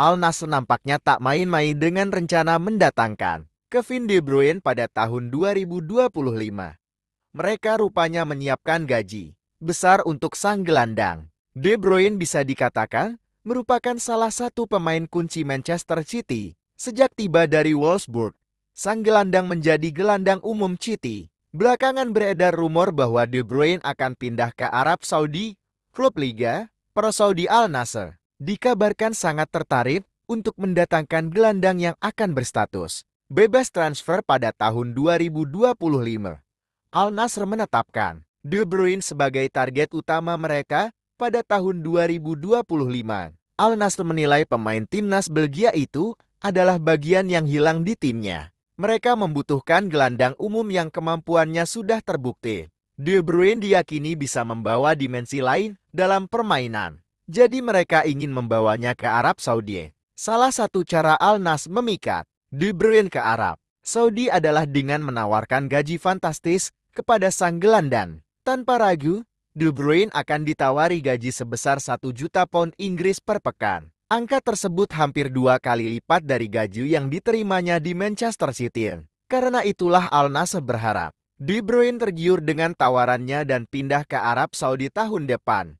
Al Nassr nampaknya tak main-main dengan rencana mendatangkan Kevin De Bruyne pada tahun 2025. Mereka rupanya menyiapkan gaji besar untuk sang gelandang. De Bruyne bisa dikatakan merupakan salah satu pemain kunci Manchester City sejak tiba dari Wolfsburg. Sang gelandang menjadi gelandang umum City. Belakangan beredar rumor bahwa De Bruyne akan pindah ke Arab Saudi, klub Liga, Pro Saudi Al Nasser dikabarkan sangat tertarik untuk mendatangkan gelandang yang akan berstatus bebas transfer pada tahun 2025. Al Nasr menetapkan De Bruyne sebagai target utama mereka pada tahun 2025. Al Nasr menilai pemain timnas Belgia itu adalah bagian yang hilang di timnya. Mereka membutuhkan gelandang umum yang kemampuannya sudah terbukti. De Bruyne diyakini bisa membawa dimensi lain dalam permainan jadi mereka ingin membawanya ke Arab Saudi. Salah satu cara Al-Nas memikat De Bruyne ke Arab Saudi adalah dengan menawarkan gaji fantastis kepada sang gelandang. Tanpa ragu, De Bruyne akan ditawari gaji sebesar 1 juta pound Inggris per pekan. Angka tersebut hampir dua kali lipat dari gaji yang diterimanya di Manchester City. Karena itulah Al Nassr berharap De Bruyne tergiur dengan tawarannya dan pindah ke Arab Saudi tahun depan.